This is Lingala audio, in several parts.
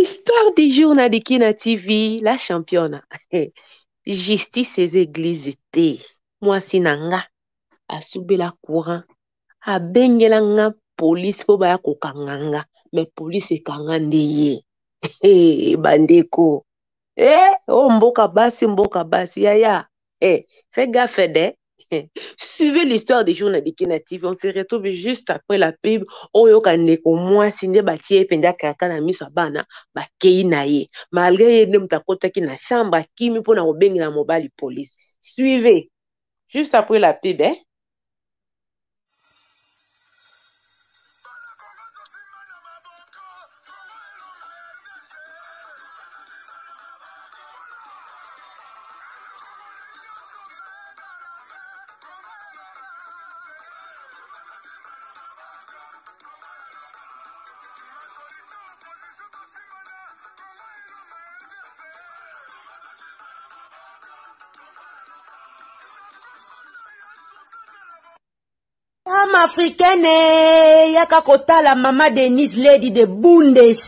Histoire du jour, de TV, la championne. Justice et églises Moi, si nanga. la courant la nga police mpo baya kokanganga mais me police ekanga nde ye eh, bandeko Eh, o oh, mboka basi mboka basi ya. Eh, fais gaffe, de hein. suivez l'histoire des de native on se retrouve juste après la pub oyoka ndeko Moi, sinde batie ye mpenza kaka na miso ya bana na ye malgré ye nde moto dans na chambre akimi mpona na mobali police. suivez juste après la pub eh. femme africaine yaka kotala mama denise lady de bundes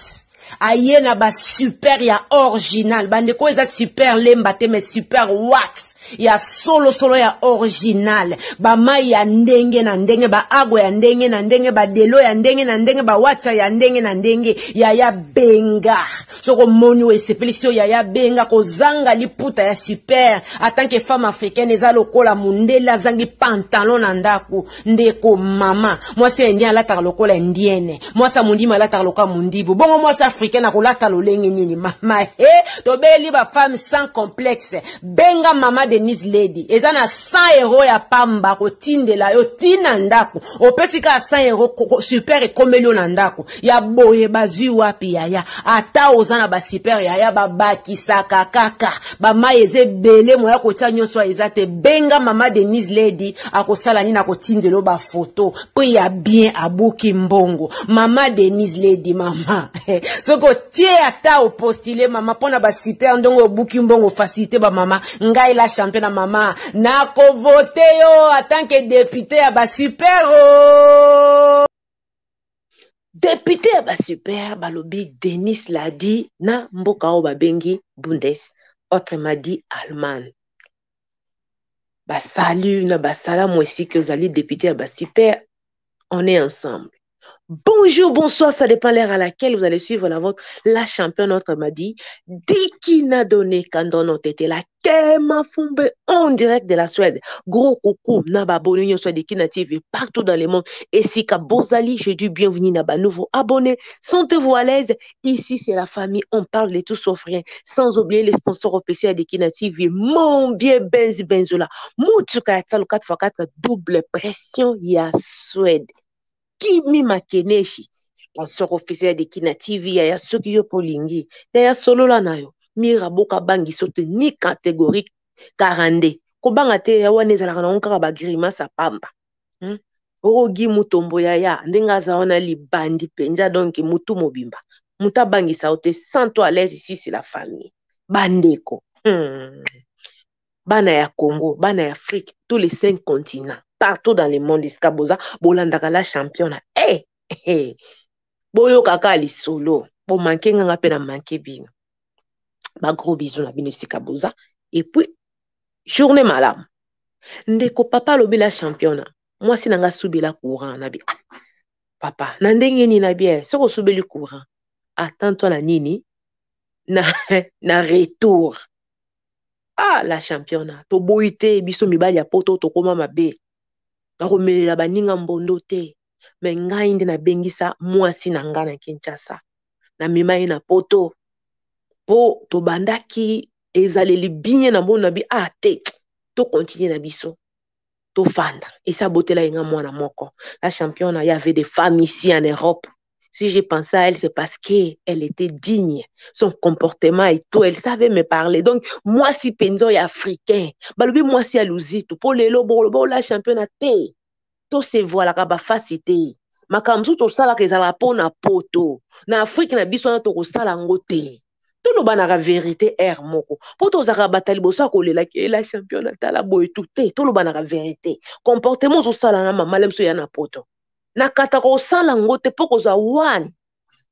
aye na basuper ya original bandeko eza super lemba te mais super wax ya solosolo ya original bamai ya ndenge na ndenge baagwe ya ndenge na ndenge badelo ya ndenge na ndenge bawata ya ndenge na ndenge yaya benga soko moni oyo esepeli so yaya benga kozanga liputa ya super atanke femme africaine eza lokola mondele azangi pantalon na ndako ndeko mama mwasi ya indien alataka lokola indienne mwasi ya mondimo alataka lokola mondibo bongo mwasi africaine akolata lolenge nini mama e tobeli bafemme sans complexe benga mama de denise lady eza na 100 euro ya pamba kotindela yo ntina ndako opesi kaka 100 euro super ekomeli yo na ndako ya boye bazwi wapi yaya ata oza na basuper yaya babakisaka kaka bamai eza ebele moya kotia nyonso eza te benga mama denise lady akosala nini akotindela yo bafoto mpe ya bien abuki mbongo mama denise lady mama soki otie ata opostile mama mpona basuper ndongo obuki mbongo fasilite bamama ngai lasha maman na tant que à atanke bas député à Député bas à balobi denis l'a dit na mboka oyo bengi bundes autre m'a dit allemagne salut, na vous allez député à bas super, on est ensemble Bonjour, bonsoir, ça dépend l'heure à laquelle vous allez suivre la vôtre. La championne notre m'a dit, n'a donné on été là, la kema fumbe en direct de la Suède. Gros coucou, naba abonné nyoso Dikina partout dans le monde. Et si ka bozali, je dis bienvenue naba nouveau abonné. Sentez-vous à l'aise. Ici, c'est la famille, on parle de tout sauf rien. Sans oublier les sponsors officiels Dikina TV. Mon bien Benz Benzola. Moutuka 4x4, double pression, y il a Suède. kimima keneshi azokofiseya dekina tv yaya soki yo mpo olingi yaya solola na yo mira boka bangi so te ni catégorie karande kobanga te ya wana ezalaka nango kaka bagrimase apamba hmm? okogi mutombo yaya ndenge aza wana libandi mpenza donke mutu mobimba mutu abangisa yo te santo alaise isisi la famille bandeko hmm. bana ya congo bana ya afrique tous les cinq continents partout dans le monde esika boza bolandaka la championnat eh hey, eh, eh. hey. solo lisolo bomanke nga pe na manke bino besoin bizu na bino esika et puis journée malam ndeko papa l'obé la championna. moi si nga la courant na bi ah, papa na ndenge ni na bien soube osubeli courant toi la nini na, eh? na retour ah la championna to boite biso mibali ya poto ma be nakomelela baninga mbondo te me ngai nde nabengisa mwasi na ngai na kinshasa namema ye na poto mpo tobandaki ezaleli bien na bon na bi a ah, te tokontinue na biso tofanda esabotela yenga mwana moko la championne y avait des femmes ici en europe Si j'ai pensé à elle, c'est parce que elle était digne. Son comportement et tout, elle savait me parler. Donc, moi, si Penzo est africain, balobi moi si aluzi tout. Pour les la championne a tosevoalaka bafasi te makambo mosusu tosalaka ezalaka mpo na poto na afrike na biso wana tokosala yango te tolobanaka verité aire moko mpo tozalaka bato liboso ya kolelaki ela champion natala boye tu te tolobanaka verité comportement ozosala na mamala biso ya na poto nakataka osala yango te mpo kozwa one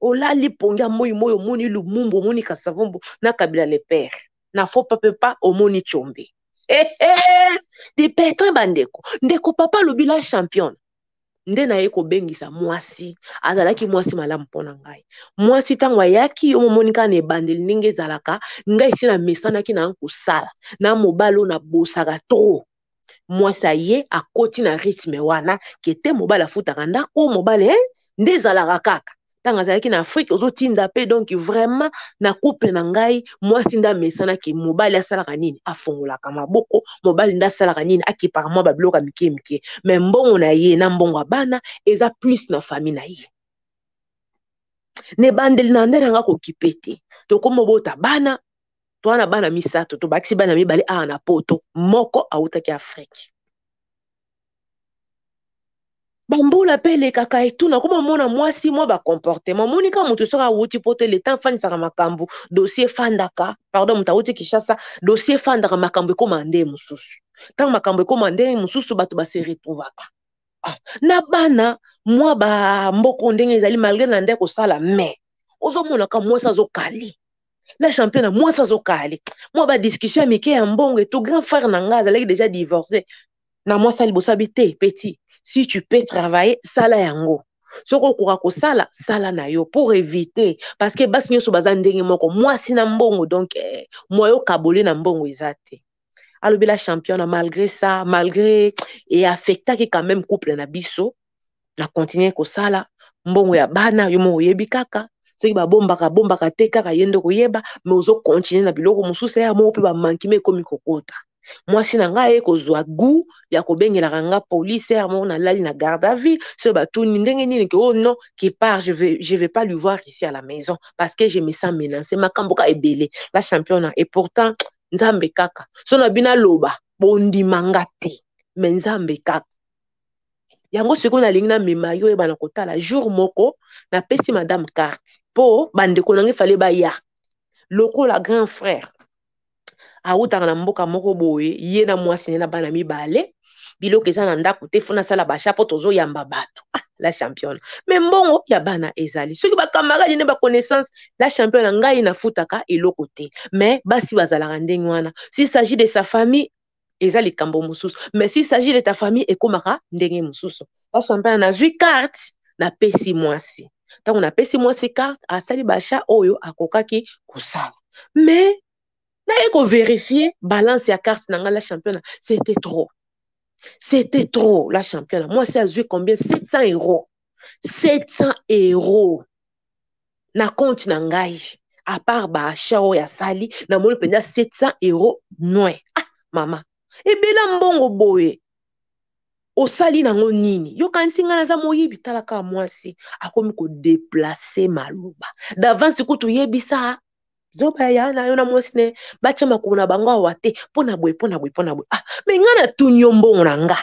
olali pongi ya moi moi omoni lumumbu omoni kasavombo na kabila le pere na fo pape pa omoni tshombe Eh, eh, dipetrin bandeko ndeko papa alobi la champion nde naye kobengisa mwasi azalaki mwasi malamu mpona ngai mwasi ntango ayaki yo momoni kaka na ebandeli ndenge ezalaka ngai si namesanaki na nkosala na mobali oyo nabosaka tro mwasi aye akoti na rythme wana kete mobali afutaka ndako mobali eh? nde ezalaka kaka ntango azalaki na afrike ozotinda mpe donk vraiment na couple na ngai mwasi nde amesanaki mobali asalaka nini afungolaka maboko mobali nde asalaka nini akipaka mwa babiloko ya mike mike me mbongo na ye na mbongo ya bana eza plus na famille na ye na ebandeli na nde nanga kokipe te tokoma obota bana towana bana misato tobakisi bana mibale awa na poto moko autaki afrike bambula mpe elekaka etuna koma mona mwasi mwa bacomportema monika motu soki awuti po te leta efandisaka makambo dossier efandaka pardon moto awuti kinshasa dossier efandaka makambo ekóma nde mosusu ntango makambo ekóma nde mosusu bato base retrouvaka ah. na bana mwa bamboko ndenge ezali malgré na nde kosala mai ozomonaka mwasi azokali la champion na mwasi azokali mwa badiscussion ya mike ya mbongo etu grand frère na ngai azalaki déjà divorcé na mwasi liboso abi te epeti si tu peux travailler sala yango soki okoka kosala sala na yo pour éviter parceke basi nyonso baza ndenge moko mwasi na mbongo donc eh, mwya okabole na mbongo eza te alobela champion na malgré ça malgré eaffectaki eh, quand même couple na biso na continue kosala mbongo ya bana yo moko oyebi kaka soki babombaka bombaka te kaka ye nde koyeba me ozokontinue na biloko mosusu ya moko mpe bamanki ma ekómi kokota mwasi na ngai aye kozwa gu ya kobengelaka nga polise yango nalali na garde à vie soki batuni ndenge nini ke o oh non ke part je vais, je vais pas lui voir ici à la maison parce que je me sens menacé makambo ka ebele la championnat et pourtant nzambe kaka so na bino aloba bondimanga te me nzambe kaka yango sikoyo nalingi namema yo oyeba na kotala jour moko napesi madame carte mpo bandeko nange efale baya lokola grand frère awutaka na mboka moko boye ye na mwasi ne na bana mibale biloko eza na ndako te fona asala basha mpo tozoyamba bato ah, la championne me mbongo ya bana ezali soki bakamarade ne baconnaissance la championne ngai nafutaka eloko te me basi bazalaka ndenge wana s'il s'agit de sa famille eza likambo mosusu mais s'il s'agit de ta famille ekómaka ndenge mosusu la championne nazwi carte napesi mwasi ntango napesi mwasi carte asali basha oyo akokaki kosala mais naye vérifier balance ya carte na la championne. c'était trop c'était trop la c'est mwasi jouer combien 700 euros 700 euros na compte na ngai à part ya sali. Na namoni mpenza 700 euros noin ah mama boe. mbongo boye nan nango nini yokanisi ngai naza moyibi tala kaka mwasi akomi Davan maloba davance yebi sa. zobayaya na yo na mwasi ne batia makobo na bango awa te mpo na boye mpo na boye mpo na boye ah me ngai natuni yo mbongo na nga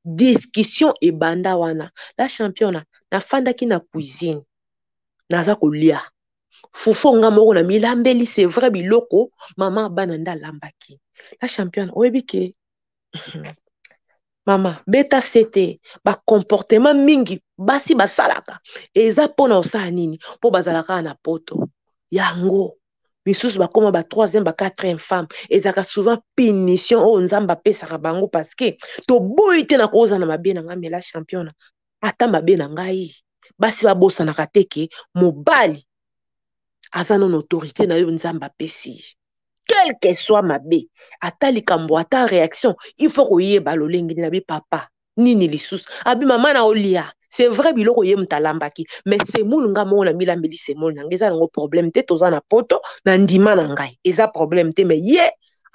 discussion ebanda wana la championa nafandaki na cuisine naza kolia fufu nga moko na milambeli c'est vrai biloko mama bana nde alambaki la championa oyebi ke mama beta sete bacomportema mingi basi basalaka eza mpona osala nini mpo bazalaka na poto yango misusu bakóma ba troisième ba quatrième femme ezalaka souvent punition oyo oh, nzambe apesaka bango parce ke toboyi te na kokozana mabe na ngai mela champion na ata mabe na ngai basi babosanaka te ke mobali aza nano autorité na yo nzambe apesi ye quelque soit mabe ata likambo ata réaction il faut koyeba lolenge nde na be papa nini lisusu abimama na olia c'est vrai biloko ye moto alambaki mais semolu nga moko namilambeli semolu na ngai eza nango problème te toza na poto na ndima na ngai eza problème te mais ye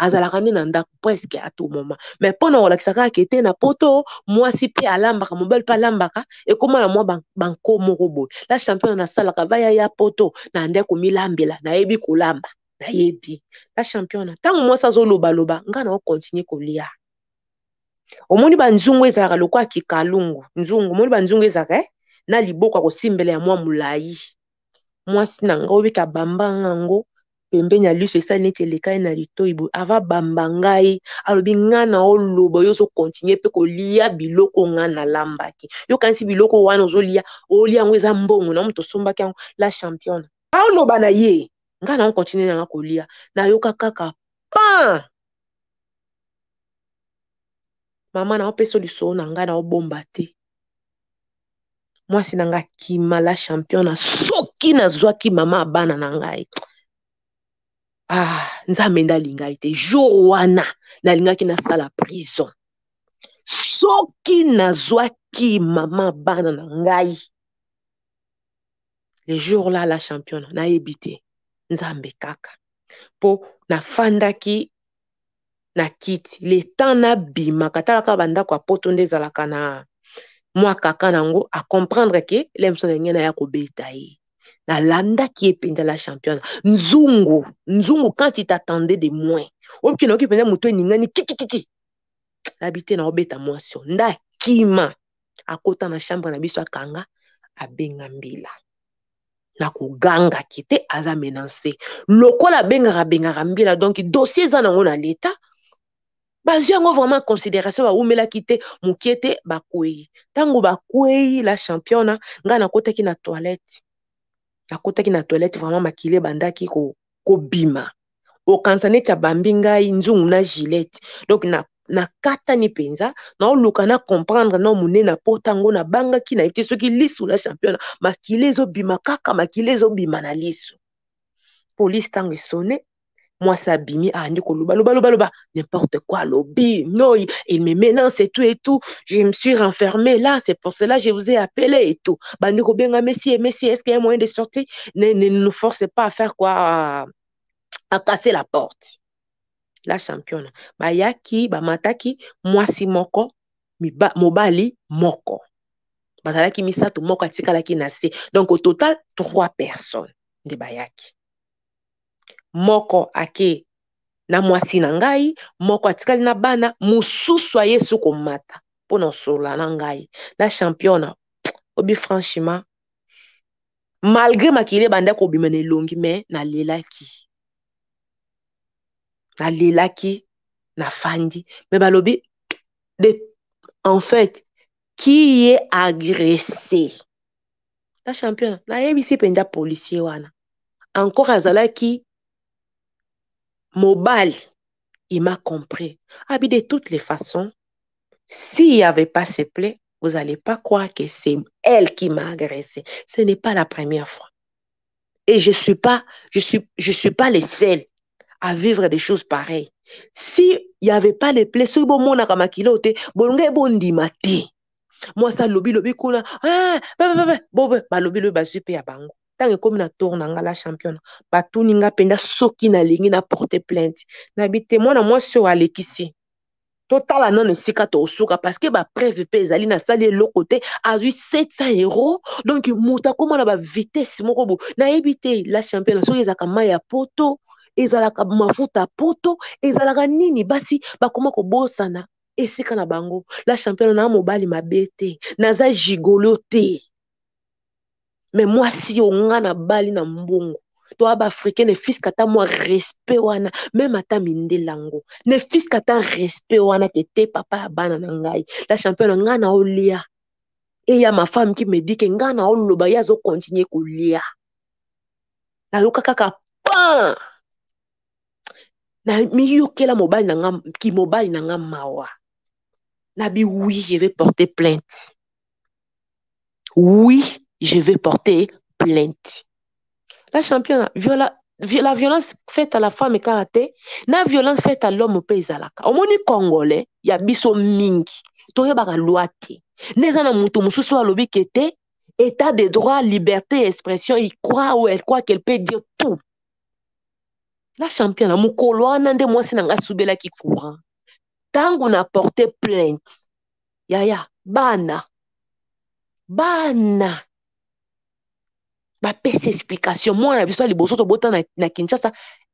azalaka nde na ndako presque a tout moment mais mpo na kolakisa kaka ete na poto mwasi mpe alambaka mobali mpe alambaka ekóma na mwa banko moko boye la champion nasalaka baya ya poto na nde komilambela nayebi kolamba nayebi la champion na ntango mwasi azolobaloba nga na okontinue kolia omoni banzungu ezalaka lokwa kikalungu nzungu omoni banzungu ezalaka eh, na liboko ya kosimbela ya mwa molai mwasi na ngai obika bambanga yango pembeni ya liso esali neti eleka ye na litoi boye ava bamba ngai alobi ngai na oloba oyo ozokontinue mpe kolia biloko ngai nalambaki yo kanisi biloko wana ozolia olia yango eza mbongo na moto osombaki yango la championne aoloba na ye ngai na okontinue nanga kolia nayoka kaka pan mama naopesa lisolo na ngai naobomba te mwasi na ngai akima la champion na soki nazwaki mama bana na ngai ah nzambe nde alingai te jour wana nalingaki nasala prison soki nazwaki mama bana na ngai le jour la la champion nayebi te nzambe kaka mpo nafandaki na kiti letemp nabimaka tala kaka bandako ya poto nde ezalaka na mwa kaka nango acomprendre ke lemso na ngai naya kobeta ye nalandaki ye mpenza la championnat nzungu nzungu quand il t'attendait de moins oyoki nayoki mpenza moto eningani kikikiki nabi te naobeta mwasi ndakima akota na chambre na biso akanga abenga mbila na kogangaki te aza menance lokola abengaka abengaka mbila donk dossier eza nango na leta bazwi yango vraiment considération baumelaki te mokie te bakwei ntango bakwei la championa ngai nakotaki na toilette nakotaki na toilette vraiment makili ebandaki kobima ko okanisa neti abambi ngai nzungu na gilete donc na nakatani mpenza naoluka na comprendre na monene mpo ntango nabangaki na ye te soki lisu la championa makili ezobima kaka makili ezobima na lisu polise ntango esone moi ah niko koloba loba loba loba n'importe quoi lobi noy il me menace et tout et tout je me suis renfermé là c'est pour cela que je vous ai appelé et tout bah, niko benga ah, messie messie est-ce qu'il y a moyen de sortir ne, ne nous forcez pas à faire quoi à, casser la porte la championne bayaki bah, moi si moko ba mobali moko bazalaki misato moko atikalaki na se donc au total trois personnes de bayaki moko ake na mwasi na ngai moko atikali na bana mosusu aye so komata mpo na osola na ngai na championa obi franchement malgré makili ebandaki kobima na elongi me nalelaki nalelaki nafandi me balobi de en fait qui ye agressé na championa nayebisi mpenza policier wana encore azalaki mobile, il m'a compris. Ah, de toutes les façons, s'il n'y avait pas ces plaies, vous n'allez pas croire que c'est elle qui m'a agressé. Ce n'est pas la première fois. Et je ne suis, pas, je suis, je suis pas les seuls à vivre des choses pareilles. S'il n'y avait pas les plaies, si bon bonge Moi, ça, lobi lobi kuna, ah, bah, bah, bah, bah, bah, lobi basupe ntango ekómi na tour na nga la champion batuni nga mpenza soki nalingi na porte plainte nayebi te mwana mwasi oyo alekisi totala nano esika tosuka parceke bapreve mpe ezali na sali eloko te azwi 700 euro donk moto akóma na bavitese moko bo nayebi te la champion soki ezalaka mai ya poto ezalaka mafuta poto ezalaka nini basi bakoma kobosana esika na bango la champion na mobali mabe te naza gigolo te me mwasi onga na bali na mbongo to abaafrikain ne fiske ata mwa respect wana meme ata mindelango ne fiske ata respect wana tete papa ya bana na ngai la champion na ngai na olia eya mafame ki medike ngai na oloba ye azokontinue kolia nayoka kaka pan na miyokela mobali na nga ki mobali na nga mawa nabi oui je vais porter plainte oui je vais porter plainte. La championne, viola, la violence faite à la femme karaté, La violence faite à l'homme au ezalaka omoni congolais a biso mingi toyebaka lwa te na moto mosusu alobi ke état de droit liberté expression il croit ou elle croit qu'elle peut dire tout la championne, mokolo wana nde mwasi na ngai qui courant Tango na porté plainte yaya bana bana bapesa explication mwana na biso ya liboso tobota na, na kinshasa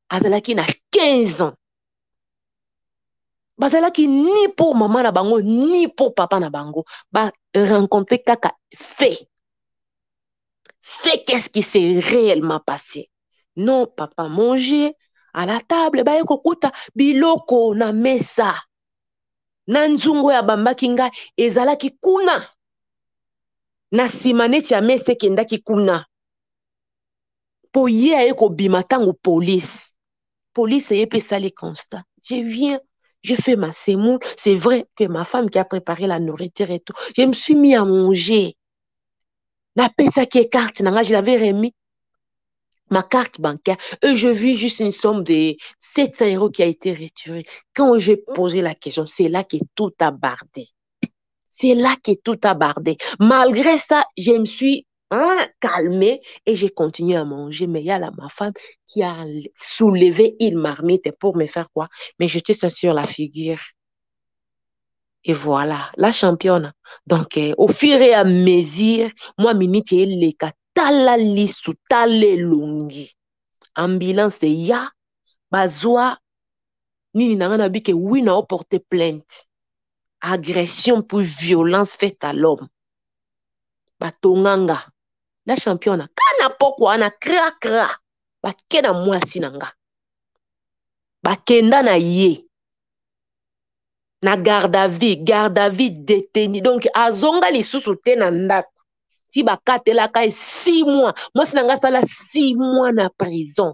azalaki na 15 ans bazalaki ni pour mama na bango ni pour papa na bango barencontre kaka fait fait qu'est-ce qui s'est réellement passé non papa mange à la table baye kokuta biloko na mesa na nzungu oyo abambaki ngai ezalaki kuna na nsima neti ya mesa ekendaki kuna pour y aller police police ntango police police c'est ça le constat je viens je fais ma semoule. C'est vrai que ma femme qui a préparé la nourriture et tout, je me suis mis à manger. La qui est carte, je l'avais remis. Ma carte bancaire. Et je vis juste une somme de 700 euros qui a été retirée. Quand j'ai posé la question, c'est là que tout a bardé. C'est là que tout a bardé. Malgré ça, je me suis hein, et j'ai continué à manger. Mais il y a ma femme qui a soulevé une marmite pour me faire quoi Mais je te ça sur la figure. Et voilà, la championne. Donc, euh, au fur et à mesure, moi, minute, il les tala lisu, tala ambiance Ambulance, ya, ni nini nanga bi bike, oui, na porté plainte. Agression pour violence faite à l'homme. Batonganga. na champion na ka na poko wana kra kra bake na mwasi na nga bakenda na ye na garde à vie garde à vie détenu donc azonga lisusu te na ndako ti bakatelaka ye six mois mwasi na nga asala six mois na prison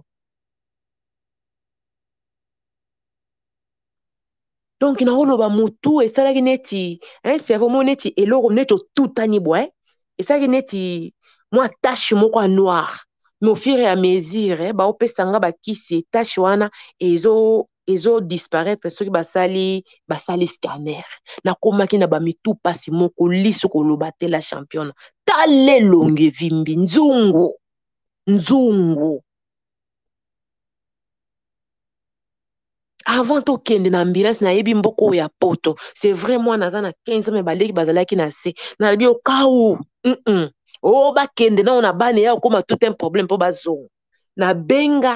donk naoloba motu esalaki neti un cerveau mo neti eloko neti otutani boye esalaki neti mwa tashe moko ya noire mais au fur et à mesure eh, baopesa nga bakisi tashe wana ezo ezodisparaitre soki basali basali scanner nakomaki na bamitu mpasi moko liso koloba te la championa tala elongi evimbi nzungu nzungu avant tokende na ambulance nayebi mboko oyo ya poto c'est vrai mwana aza na 15 ans me baleki bazalaki na se nalobi okau mm -mm. o oh, bakende nango na bana ya okóma tout un problème mpo bazonga nabenga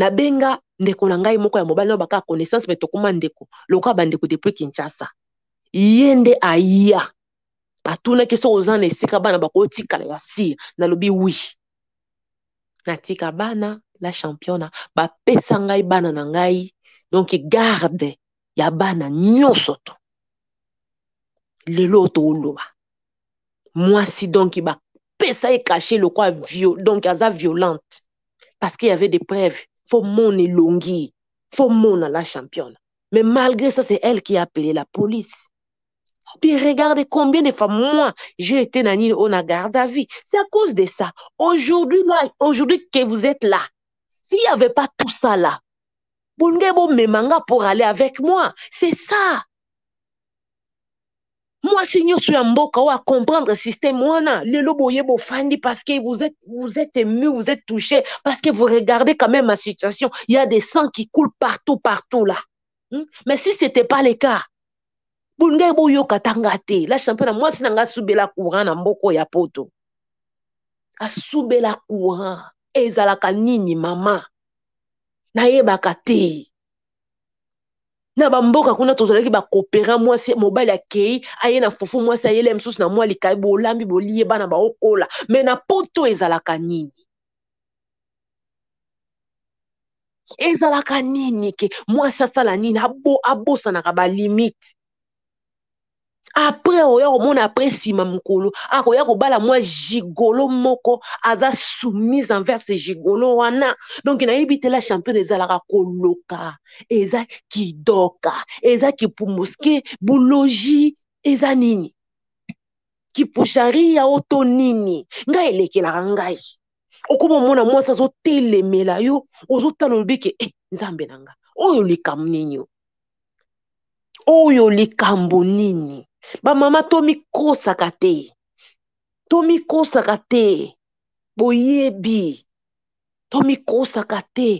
nabenga ndeko na ngai moko ya mobali nao bakaka connaissance me tokóma ndeko lokola bandeko depuis kinshasa ye nde aya batunaki soki oza na esika bana bakotikala ya sire nalobi wi natika bana la championa bapesa ngai bana na ngai donc garde ya bana nyonso to lelo toloba Moi si donc et cacher le quoi vieux donc ça violente parce qu'il y avait des preuves faut mon il faut mon la championne mais malgré ça c'est elle qui a appelé la police puis regardez combien de fois moi j'ai été dans on a à vie c'est à cause de ça aujourd'hui là aujourd'hui que vous êtes là s'il n'y avait pas tout ça là me mangas pour aller avec moi. C'est ça un nyonso ya mboka comprendre acomprendre système wana lelo boye bofandi parce que vous êtes, vous êtes ému vous êtes touché parce que vous regardez quand même ma situation il y a des sangs qui coulent partout partout là hmm? mais si c'était pas le cas bongai tanga la champion Moi, si na soube la courant na mboko ya poto asubela courant ezalaka nini mama yeba te na bamboka kuna tozalaki bakopera mwasi mobali akei aye na fufu mwasi ayele mosusu na mwa likai bolambi bolie bana baokola me na poto ezalaka nini ezalaka nini ke mwasi asala nini abosanaka abo balimite oyo akoya komona apre nsima mokolo akoya kobala mwa gigolo moko aza soumise envers ce gigolo wana donk nayebi te la champion ezalaka koloka eza kidoka eza kipumuske bulogi eza nini kipusharia o to nini ngai elekelaka ngai okomomona mwasi azotelemela yo ozotala olobi ke eh, nzambe na nga oyo likambo nini oyo likambo nini bamama tomikosaka te tomikosaka te boyebi tomikosaka te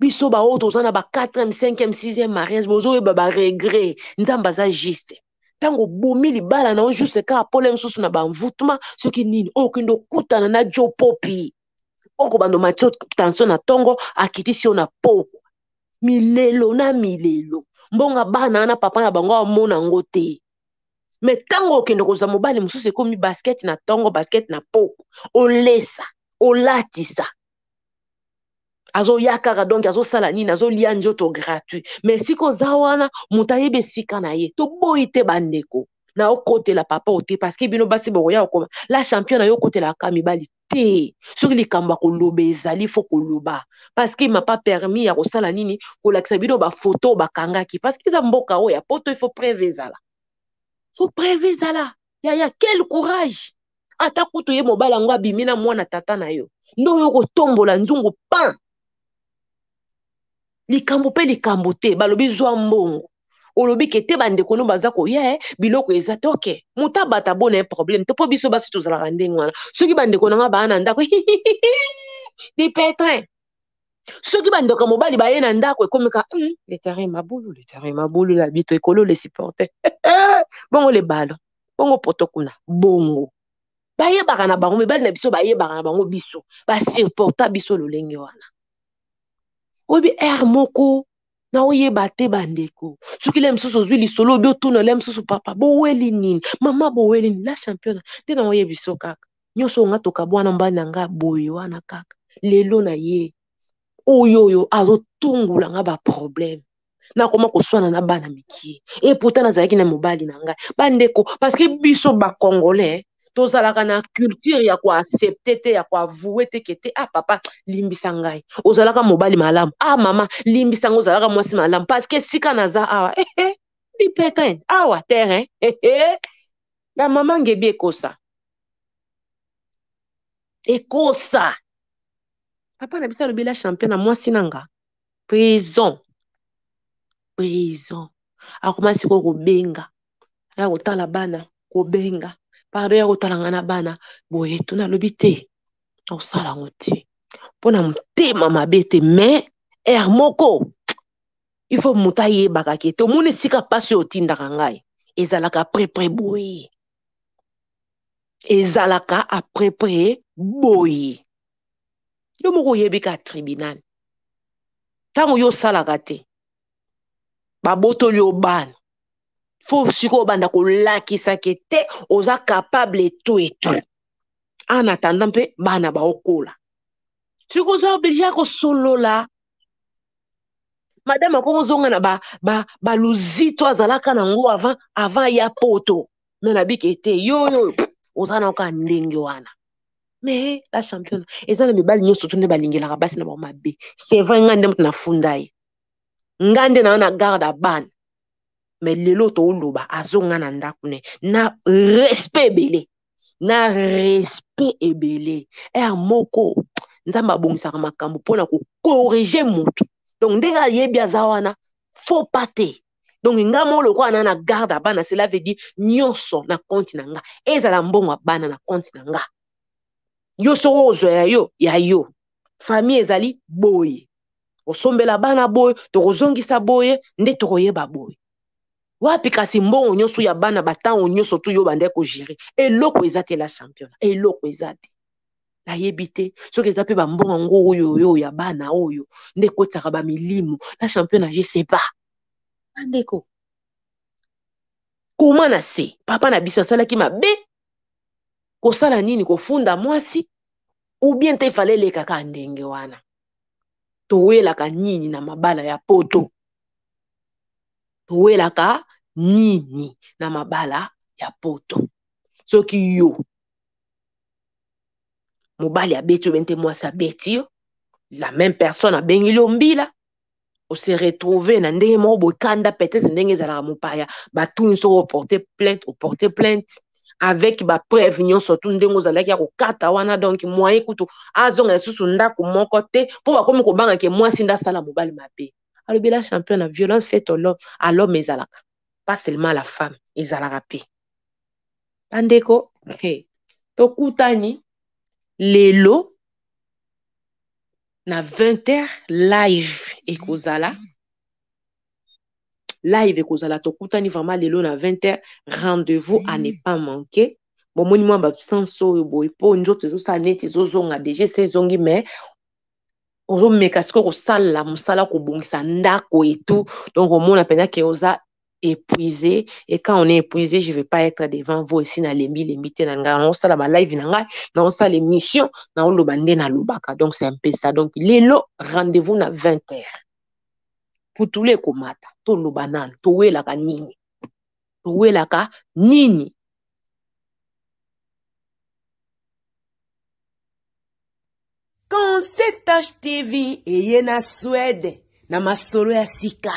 biso baoyo toza na ba 4e 5e 6e mariage bozoyeba baregret nzambe aza juste ntango obomi libala na yo juste kaka pole mosusu na bamvutema soki nini oyo okende okutana na jopopi oko bando matio tension na ntongo akitisi yo na pokwa milelo na milelo mbongo bana na papa na bango amona yango te me ntango okende kozwa mobali mosusu ekomi baskete na ntongo baskete na poko olesa olatisa azoya kaka donk azosala nini azolia nzoto gratuit me sika oza wana moto ayebi esika na ye toboyi te bandeko na okotela papa ote parceke bino basi bokoya okoma la champion na yo okotelaka mibali te soki likambo ya koloba ezali fo koloba parceke mapa permis ya kosala nini kolakisa bino bafoto bakangaki parceke eza mboka oyo ya poto ifo preve ezala fo preve ezala ya ya quel courage ata kutu ye mobali yango abimi na mwana tata na yo nde oyo kotombola nzungu pan likambo mpe likambo te balobi zwa mbongo olobiki ete bandeko no baza koya e biloko eza toke moto abata bona ye problème te mpo biso basi tozalaka ndenge wana soki bandeko nanga baa na ndako dipetrin soki bandeko ya mobali baye na ndako ekomika mm, leterrain mabulu leterrain mabulu la bito ekolo le supporte eh, bongo lebalo bongo poto kuna bongo bayebaka na bango mibali na biso bayebaka na bango biso basurporta biso lolenge wana oyebi aire moko na oyeba te bandeko soki le mosusu ozwi lisolo obi otuna le mosusu papa boweli nini mama boweli nini la championnat nde na oyebiso kaka nyonso onga tokabwana mbani na ngai boye wana kaka lelo na ye oyo oyo azotungola nga baproblème nakoma koswana na bana mike e pourtant nazalaki na mobali na ngai bandeko parceke biso bacongolais tozalaka na culture ya koaccepte te ya koavoue te ke te ah papa limbisa ngai ozalaka mobali malamu ah mama limbisa ngai ozalaka mwasi malamu parceke esika naza awa ehe eh, lipetren awa terrain ehe eh. ya mama ngebi ekosa ekosa papa na biso alobeli ya champion na mwasi na nga prison prison akoma sikoyo kobenga aya kotala bana kobenga pardon ya kotalanga na bana boye to nalobi te osala yango te mpona motema mabe te mais ere moko ifo moto ayebaka ke te omoni esika mpasi oyo otindaka ngai ezalaka prepre boye ezalaka aprepre boye yo moko oyebi ka tribunal ntango yo osalaka te babotoli yo bana fo sikoyo obanda kolakisaka ete oza kapable eto eto ana attendant mpe bana baokola soki oza oblige ya kosolola madame akoki ozonga na baluzi ba, ba to azalaka nango avant avant ya poto me nabiki ete yoyo oza na oka ndenge wana me la champion eza na mibali nyonso to nde balingelaka basi na bango mabe sevra nga nde moto nafunda ye nga nde nayo na garde ya me lelo toloba azonga na ndako ne na respect ebele na respect ebele ere eh, moko nzambe abongisaka makambo mpona kokorige motu donc ndenge ayebi aza wana fo pa te donc nga mo lokola na na garde ya bana cela veut dire nyonso na konti na nga ezala mbongo ya bana na konti na nga yo soko ozwa ya yo ya yo famille ezali boye kosombela bana boye tokozongisa boye nde tokoyeba boye wapi kasi mbongo nyonso ya bana batango nyonso tu yo bandai kogere eloko eza te la championnat eloko eza te nayebi te soki eza mpe bambongo yango oyo oyo ya bana oyo nde ekotisaka bamilimu la championnat je sais pas bandeko koma na se papa na biso asalaki mabe kosala nini kofunda mwasi ou bien te efale elekaka ndenge wana toyelaka nini na mabala ya poto towelaka nini na mabala ya poto soki yo mobali abeti yo bente mwasi abeti yo la même personne abengeli yo mbila ose retrouve na ndenge moko bokanda peut-être ndenge ezalaka mopaya batuni soko oporte plainte oporte plainte avec bapreve nyonso tu ndenge ozalaki ya kokata wana donk moye kutu azonga lisusu ndako moko te mpo bakomi kobanga ke mwasi nde asala mobali mabe alobela champion la violence faite à l'homme la pas seulement la femme la mpe Pandeko, hey. tokutani lelo na 20 h live ekozala live ekozala tokutani vraiment lelo na 20 h rendez-vous à ne pas manquer bon bomoni mwa baabsence oyo boye ça nzoto ezosala neti ezozonga déjà se ezongi mais ozomeka sikoyo kosala mosala kobongisa ndako et tout donc omona mpenza ke oza épuisé et quand on est épuisé je vais pas être devant vous ici nalembi lembi te na ngai naosala live na ngai naosala émission naoloba nde lobaka donc c'est un peu ça donc lelo rendez-vous na 20 heures putulu ekomata toloba nani towelaka nini towelaka nini Concetage TV eye na Swede na masolo ya sika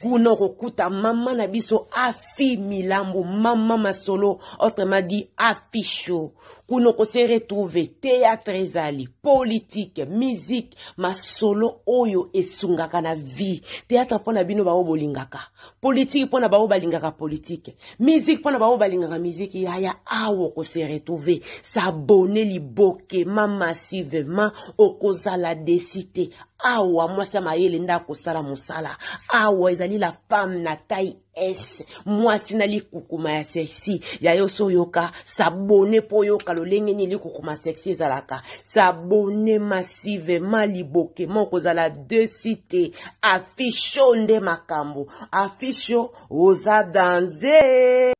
kuna kokuta mama na biso afi milambo mama masolo autrement dit afi show kuna kose retrouve théâtre ezali politike musique masolo oyo esungaka na vie théâtre mpona bino bao bolingaka politike mpona bao balingaka politike musique mpona bao balingaka musique yaya awa kose retrouve sabone libokema massivement okozala desi te awa mwasi ya mayele nde akosala mosala awa ezali la femme na taille s mwasi na likukuma ya sexi ya yo so oyoka sabone mpo oyoka lolenge nini likukuma sexi ezalaka sabone massivement libokema okozala deux site afisho nde makambo afisho oza danse